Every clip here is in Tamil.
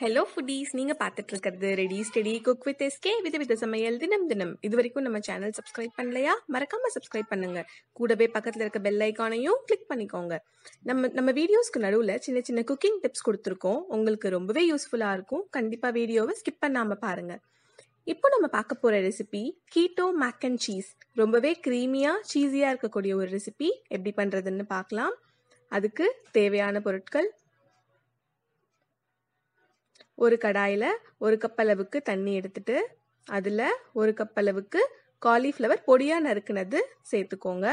ஹலோ ஃபுட்டீஸ் நீங்கள் பார்த்துட்டு இருக்கிறது ready steady cook with SK வித வித சமையல் தினம் தினம் இது வரைக்கும் நம்ம சேனல் சப்ஸ்கிரைப் பண்ணலையா மறக்காமல் சப்ஸ்கிரைப் பண்ணுங்க கூடவே பக்கத்தில் இருக்க பெல் ஐக்கானையும் கிளிக் பண்ணிக்கோங்க நம்ம நம்ம வீடியோஸ்க்கு நடுவில் சின்ன சின்ன குக்கிங் டிப்ஸ் கொடுத்துருக்கோம் உங்களுக்கு ரொம்பவே யூஸ்ஃபுல்லாக இருக்கும் கண்டிப்பாக வீடியோவை ஸ்கிப் பண்ணாமல் பாருங்கள் இப்போ நம்ம பார்க்க போகிற recipe keto mac and cheese ரொம்பவே க்ரீமியாக சீஸியாக இருக்கக்கூடிய ஒரு ரெசிபி எப்படி பண்ணுறதுன்னு பார்க்கலாம் அதுக்கு தேவையான பொருட்கள் ஒரு கடாயில் ஒரு கப் அளவுக்கு தண்ணி எடுத்துட்டு அதில் ஒரு கப் அளவுக்கு காலிஃப்ளவர் பொடியாக நறுக்குனது சேர்த்துக்கோங்க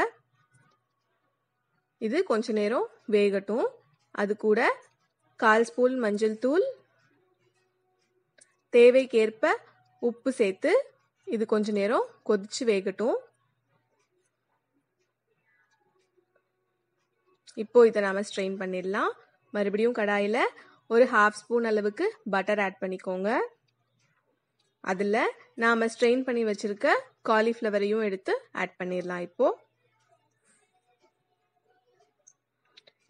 இது கொஞ்ச நேரம் வேகட்டும் அது கூட கால் ஸ்பூன் மஞ்சள் தூள் தேவைக்கேற்ப உப்பு சேர்த்து இது கொஞ்ச நேரம் கொதிச்சு வேகட்டும் இப்போ இதை நாம் ஸ்ட்ரெயின் பண்ணிடலாம் மறுபடியும் கடாயில் ஒரு ஹாஃப் ஸ்பூன் அளவுக்கு பட்டர் ஆட் பண்ணிக்கோங்க அதில் நாம் ஸ்ட்ரெயின் பண்ணி வச்சுருக்க காலிஃப்ளவரையும் எடுத்து ஆட் பண்ணிடலாம் இப்போது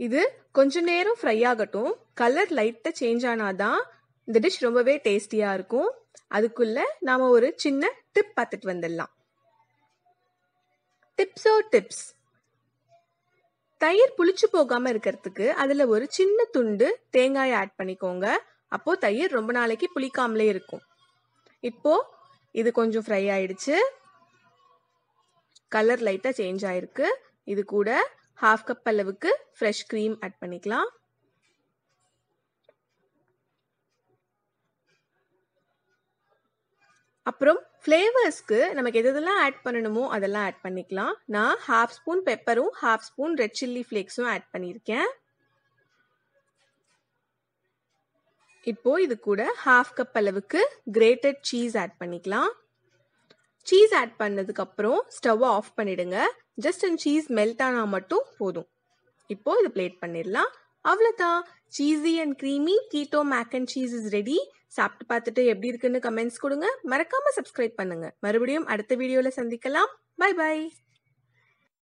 இது கொஞ்ச நேரம் ஃப்ரை ஆகட்டும் கலர் லைட்டாக சேஞ்ச் ஆனாதான் இந்த டிஷ் ரொம்பவே டேஸ்டியாக இருக்கும் அதுக்குள்ளே நாம் ஒரு சின்ன டிப் பார்த்துட்டு வந்துடலாம் டிப்ஸோ டிப்ஸ் தயிர் புளிச்சு போகாம இருக்கிறதுக்கு அதுல ஒரு சின்ன துண்டு தேங்காயை ஆட் பண்ணிக்கோங்க அப்போ தயிர் ரொம்ப நாளைக்கு புளிக்காமலே இருக்கும் இப்போ இது கொஞ்சம் ஃப்ரை ஆயிடுச்சு கலர் லைட்டாக சேஞ்ச் ஆயிருக்கு இது கூட ஹாஃப் கப் அளவுக்கு ஃப்ரெஷ் க்ரீம் ஆட் பண்ணிக்கலாம் அப்புறம் ஃப்ளேவர்ஸ்க்கு நமக்கு எது எதெல்லாம் ஆட் பண்ணணுமோ அதெல்லாம் ஆட் பண்ணிக்கலாம் நான் ஹாஃப் ஸ்பூன் பெப்பரும் ஹாஃப் ஸ்பூன் ரெட் சில்லி ஃப்ளேக்ஸும் ஆட் பண்ணியிருக்கேன் இப்போ இது கூட ஹாஃப் கப் அளவுக்கு கிரேட்டட் சீஸ் ஆட் பண்ணிக்கலாம் சீஸ் ஆட் பண்ணதுக்கு அப்புறம் ஸ்டவ் ஆஃப் பண்ணிடுங்க ஜஸ்ட் அண்ட் சீஸ் மெல்ட் ஆனா மட்டும் போதும் இப்போ இது பிளேட் பண்ணிடலாம் அவ்வளோதான் cheesy and creamy keto mac and cheese is ready சாப்பிட்டு பார்த்துட்டு எப்படி இருக்குன்னு கமெண்ட்ஸ் கொடுங்க மறக்காம சப்ஸ்கிரைப் பண்ணுங்க மறுபடியும் அடுத்த வீடியோல சந்திக்கலாம் பை பாய்